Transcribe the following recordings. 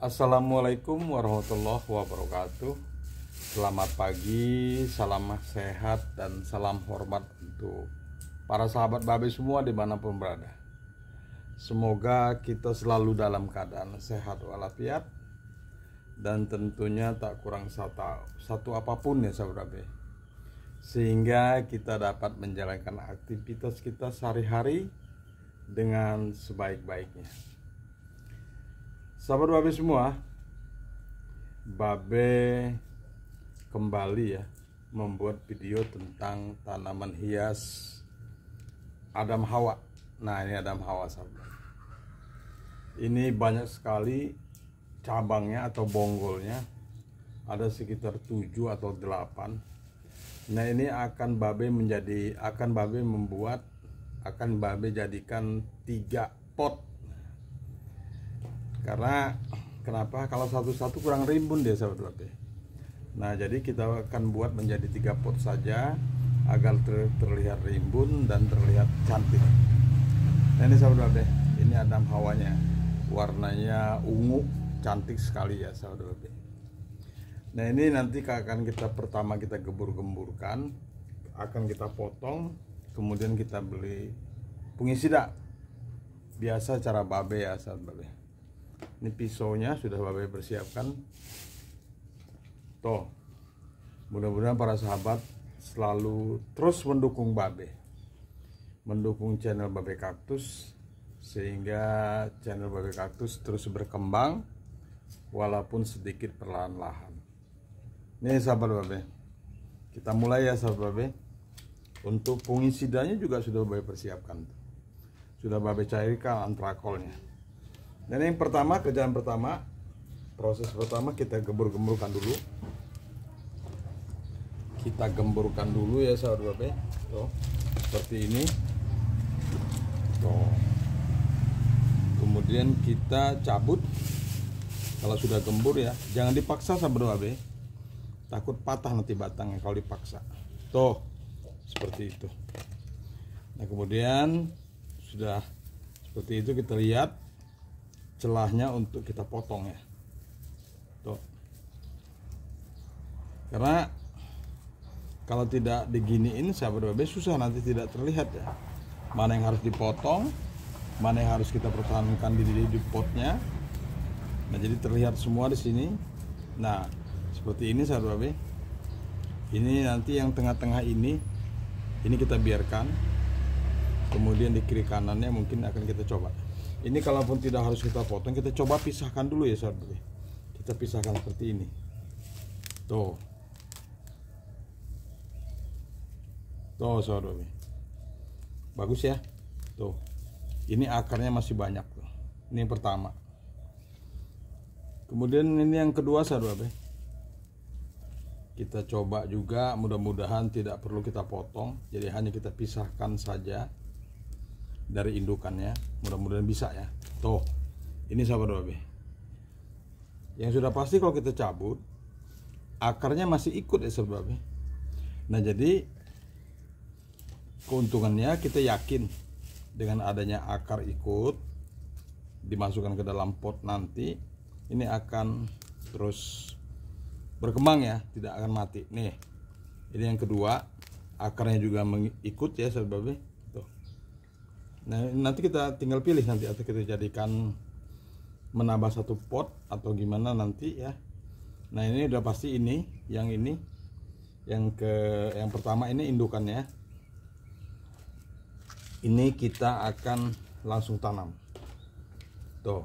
Assalamualaikum warahmatullahi wabarakatuh Selamat pagi, salam sehat dan salam hormat untuk para sahabat babi semua dimanapun berada Semoga kita selalu dalam keadaan sehat walafiat Dan tentunya tak kurang satu, satu apapun ya sahabat babi, Sehingga kita dapat menjalankan aktivitas kita sehari-hari dengan sebaik-baiknya Sahabat Babe semua, Babe kembali ya membuat video tentang tanaman hias Adam Hawa. Nah, ini Adam Hawa sahabat. Ini banyak sekali cabangnya atau bonggolnya. Ada sekitar 7 atau 8. Nah, ini akan Babe menjadi akan Babe membuat akan Babe jadikan tiga pot karena kenapa kalau satu-satu kurang rimbun dia sahabat latih nah jadi kita akan buat menjadi tiga pot saja agar ter terlihat rimbun dan terlihat cantik nah, ini sahabat latih ini adam hawanya warnanya ungu cantik sekali ya sahabat latih nah ini nanti akan kita pertama kita gembur-gemburkan akan kita potong kemudian kita beli pengisi dak? biasa cara babe ya sahabat latih ini pisaunya sudah babe persiapkan toh mudah-mudahan para sahabat selalu terus mendukung babe mendukung channel babe kaktus sehingga channel babe kaktus terus berkembang walaupun sedikit perlahan-lahan ini sahabat babe kita mulai ya sahabat babe untuk pengisidanya juga sudah babe persiapkan sudah babe cairkan antrakolnya dan yang pertama, kerjaan pertama, proses pertama kita gembur-gemburkan dulu. Kita gemburkan dulu ya sahabat babe. Tuh, seperti ini. Tuh. Kemudian kita cabut. Kalau sudah gembur ya, jangan dipaksa sahabat babe. Takut patah nanti batangnya kalau dipaksa. Tuh, seperti itu. Nah, kemudian sudah seperti itu kita lihat celahnya untuk kita potong ya tuh karena kalau tidak diginiin sahabat BB susah nanti tidak terlihat ya mana yang harus dipotong mana yang harus kita pertahankan di, di, potnya nah jadi terlihat semua di sini nah seperti ini sahabat ini nanti yang tengah-tengah ini ini kita biarkan kemudian di kiri kanannya mungkin akan kita coba ini kalaupun tidak harus kita potong kita coba pisahkan dulu ya saudari kita pisahkan seperti ini tuh tuh saudari bagus ya tuh ini akarnya masih banyak tuh ini yang pertama kemudian ini yang kedua saudari kita coba juga mudah-mudahan tidak perlu kita potong jadi hanya kita pisahkan saja dari indukannya mudah-mudahan bisa ya tuh ini sahabat babe yang sudah pasti kalau kita cabut akarnya masih ikut ya sahabat babe nah jadi keuntungannya kita yakin dengan adanya akar ikut dimasukkan ke dalam pot nanti ini akan terus berkembang ya tidak akan mati nih ini yang kedua akarnya juga mengikut ya sahabat babe Nah, nanti kita tinggal pilih nanti atau kita jadikan menambah satu pot atau gimana nanti ya. Nah, ini udah pasti ini, yang ini yang ke yang pertama ini indukannya. Ini kita akan langsung tanam. Tuh.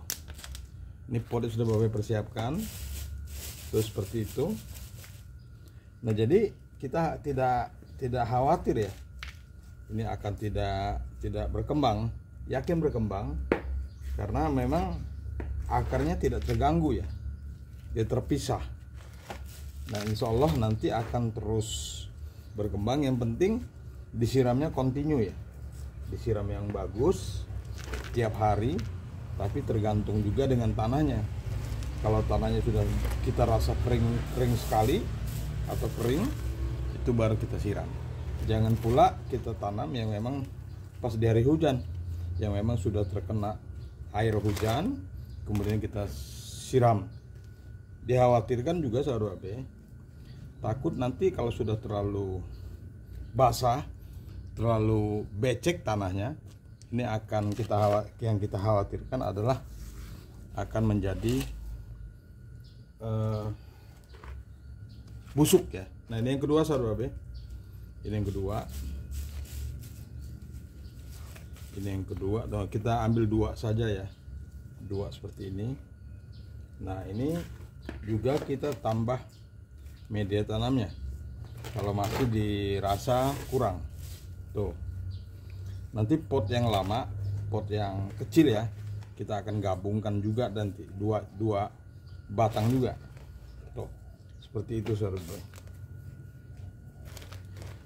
Ini pot sudah Bapak persiapkan. Terus seperti itu. Nah, jadi kita tidak tidak khawatir ya ini akan tidak tidak berkembang yakin berkembang karena memang akarnya tidak terganggu ya dia terpisah nah insya Allah nanti akan terus berkembang yang penting disiramnya kontinu ya disiram yang bagus tiap hari tapi tergantung juga dengan tanahnya kalau tanahnya sudah kita rasa kering kering sekali atau kering itu baru kita siram jangan pula kita tanam yang memang pas di hari hujan yang memang sudah terkena air hujan kemudian kita siram dikhawatirkan juga saudara abe takut nanti kalau sudah terlalu basah terlalu becek tanahnya ini akan kita yang kita khawatirkan adalah akan menjadi uh, busuk ya nah ini yang kedua saudara abe ini yang kedua ini yang kedua nah, kita ambil dua saja ya dua seperti ini nah ini juga kita tambah media tanamnya kalau masih dirasa kurang tuh nanti pot yang lama pot yang kecil ya kita akan gabungkan juga nanti dua dua batang juga tuh seperti itu seharusnya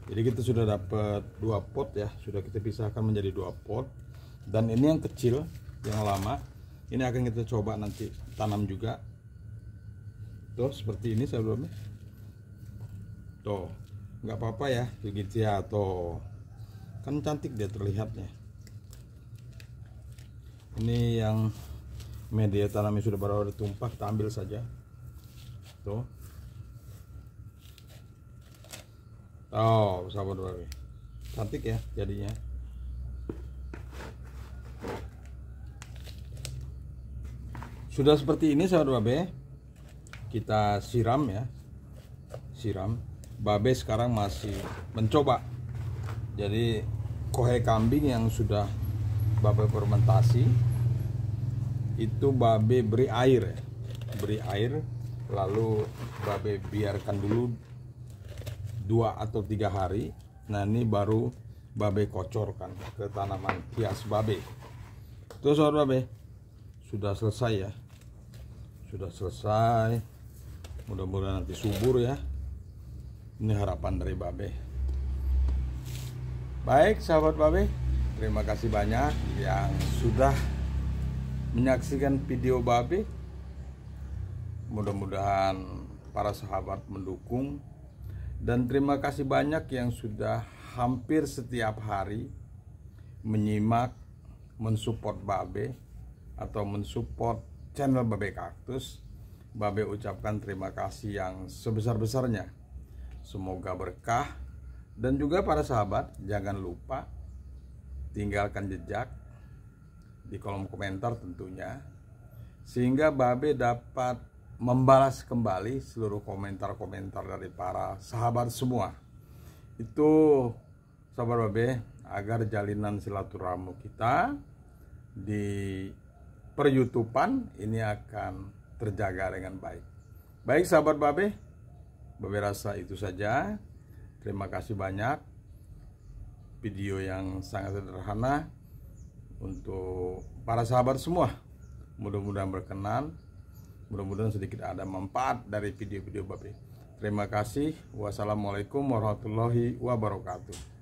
jadi kita sudah dapat dua pot ya sudah kita pisahkan menjadi dua pot dan ini yang kecil yang lama ini akan kita coba nanti tanam juga tuh seperti ini sebelumnya tuh nggak apa-apa ya begitu ya tuh kan cantik dia terlihatnya ini yang media tanamnya sudah baru ditumpah, tumpah kita ambil saja tuh Oh, sabun babi. Cantik ya jadinya. Sudah seperti ini sahabat babe. Kita siram ya. Siram. Babe sekarang masih mencoba. Jadi kohe kambing yang sudah babe fermentasi itu babe beri air ya. Beri air lalu babe biarkan dulu dua atau tiga hari nah ini baru babe kocorkan ke tanaman hias babe itu soal babe sudah selesai ya sudah selesai mudah-mudahan nanti subur ya ini harapan dari babe baik sahabat babe terima kasih banyak yang sudah menyaksikan video babe mudah-mudahan para sahabat mendukung dan terima kasih banyak yang sudah hampir setiap hari menyimak, mensupport Babe atau mensupport channel Babe Kaktus. Babe ucapkan terima kasih yang sebesar-besarnya. Semoga berkah dan juga para sahabat jangan lupa tinggalkan jejak di kolom komentar tentunya sehingga Babe dapat membalas kembali seluruh komentar-komentar dari para sahabat semua. Itu sahabat babe agar jalinan silaturahmi kita di peryutupan ini akan terjaga dengan baik. Baik sahabat babe, babe rasa itu saja. Terima kasih banyak video yang sangat sederhana untuk para sahabat semua. Mudah-mudahan berkenan mudah-mudahan sedikit ada manfaat dari video-video Bapak. Terima kasih. Wassalamualaikum warahmatullahi wabarakatuh.